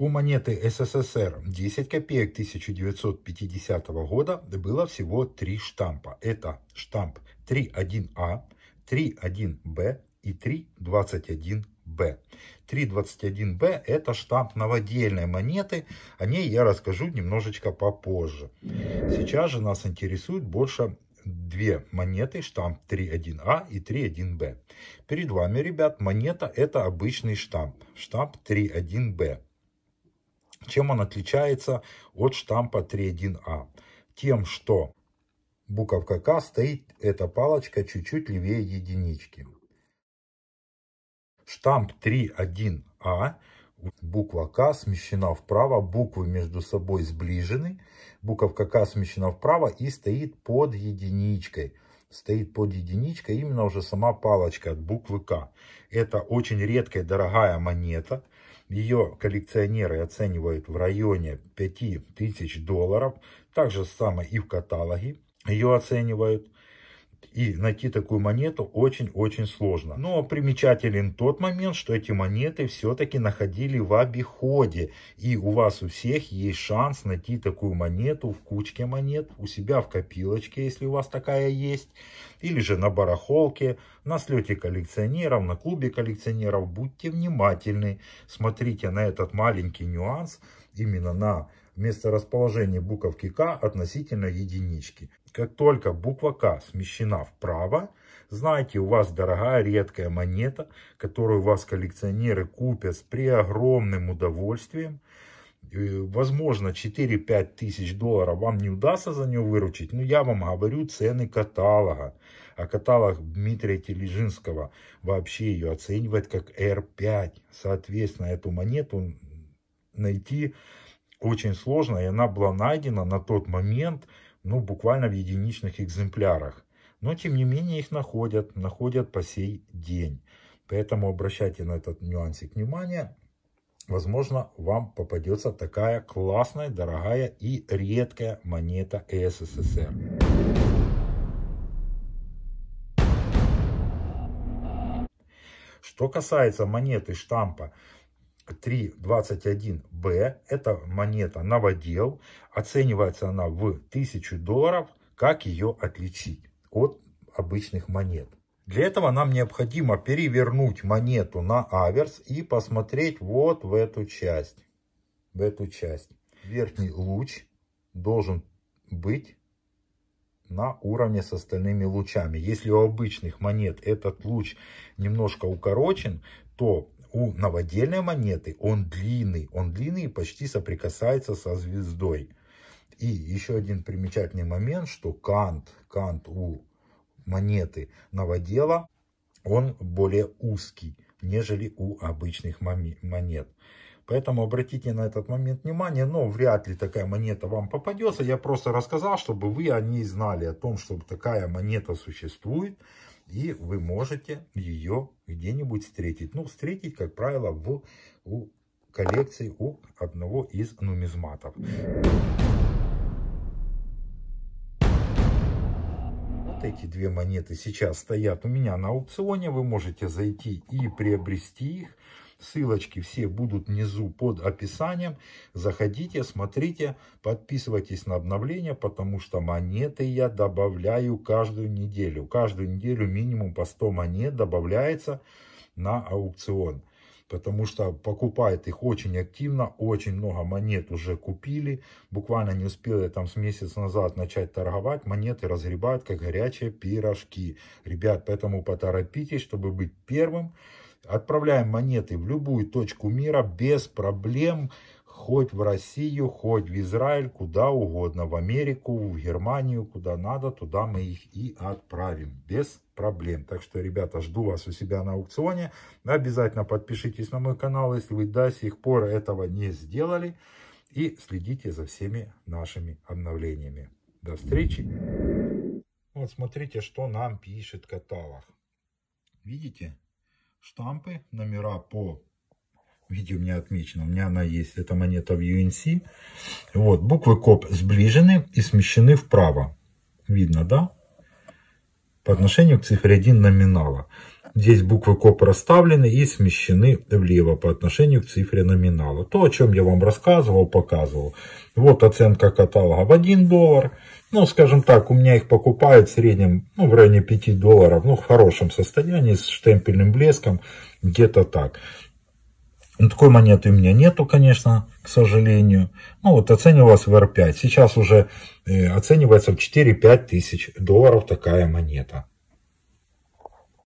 У монеты СССР 10 копеек 1950 года было всего три штампа. Это штамп 3.1А, 3.1Б и 3.21Б. 3.21Б это штамп новодельной монеты. О ней я расскажу немножечко попозже. Сейчас же нас интересует больше две монеты, штамп 3.1А и 3.1Б. Перед вами, ребят, монета это обычный штамп, штамп 3.1Б. Чем он отличается от штампа 3.1а? Тем, что буковка К стоит эта палочка чуть-чуть левее единички. Штамп 3.1а, буква К смещена вправо, буквы между собой сближены. Буковка К смещена вправо и стоит под единичкой. Стоит под единичкой именно уже сама палочка от буквы К. Это очень редкая дорогая монета – ее коллекционеры оценивают в районе 5000 долларов. Так же самое и в каталоге ее оценивают. И найти такую монету очень-очень сложно. Но примечателен тот момент, что эти монеты все-таки находили в обиходе. И у вас у всех есть шанс найти такую монету в кучке монет, у себя в копилочке, если у вас такая есть. Или же на барахолке, на слете коллекционеров, на клубе коллекционеров. Будьте внимательны, смотрите на этот маленький нюанс – именно на месторасположение буковки К относительно единички. Как только буква К смещена вправо, знаете, у вас дорогая редкая монета, которую у вас коллекционеры купят с при огромным удовольствием. Возможно, 4-5 тысяч долларов вам не удастся за нее выручить, но я вам говорю цены каталога. А каталог Дмитрия Тележинского вообще ее оценивает как R5. Соответственно, эту монету найти очень сложно, и она была найдена на тот момент, ну, буквально в единичных экземплярах. Но, тем не менее, их находят, находят по сей день. Поэтому обращайте на этот нюансик внимание. Возможно, вам попадется такая классная, дорогая и редкая монета СССР. Что касается монеты штампа 321Б, это монета новодел, оценивается она в 1000 долларов, как ее отличить от обычных монет. Для этого нам необходимо перевернуть монету на аверс и посмотреть вот в эту часть. В эту часть. Верхний луч должен быть на уровне с остальными лучами. Если у обычных монет этот луч немножко укорочен, то у новодельной монеты он длинный. Он длинный и почти соприкасается со звездой. И еще один примечательный момент, что кант, кант у монеты новодела, он более узкий, нежели у обычных монет. Поэтому обратите на этот момент внимание, но вряд ли такая монета вам попадется. Я просто рассказал, чтобы вы о ней знали, о том, что такая монета существует, и вы можете ее где-нибудь встретить. Ну, встретить, как правило, в у коллекции у одного из нумизматов. Вот эти две монеты сейчас стоят у меня на аукционе. Вы можете зайти и приобрести их. Ссылочки все будут внизу под описанием. Заходите, смотрите, подписывайтесь на обновления, потому что монеты я добавляю каждую неделю. Каждую неделю минимум по 100 монет добавляется на аукцион потому что покупает их очень активно, очень много монет уже купили, буквально не успел я там с месяца назад начать торговать, монеты разгребают как горячие пирожки. Ребят, поэтому поторопитесь, чтобы быть первым. Отправляем монеты в любую точку мира без проблем, хоть в Россию, хоть в Израиль, куда угодно, в Америку, в Германию, куда надо, туда мы их и отправим, без проблем. Так что, ребята, жду вас у себя на аукционе. Обязательно подпишитесь на мой канал, если вы до сих пор этого не сделали. И следите за всеми нашими обновлениями. До встречи! Вот смотрите, что нам пишет каталог. Видите? штампы, номера по... видео у меня отмечено, у меня она есть, это монета в UNC. Вот, буквы КОП сближены и смещены вправо. Видно, да? По отношению к цифре 1 номинала. Здесь буквы КОП расставлены и смещены влево по отношению к цифре номинала. То, о чем я вам рассказывал, показывал. Вот оценка каталога в 1 доллар. Ну, скажем так, у меня их покупают в среднем ну, в районе 5 долларов, ну, в хорошем состоянии, с штемпельным блеском, где-то так. такой монеты у меня нету, конечно, к сожалению. Ну, вот оценивалась в R5. Сейчас уже э, оценивается в 4-5 тысяч долларов такая монета.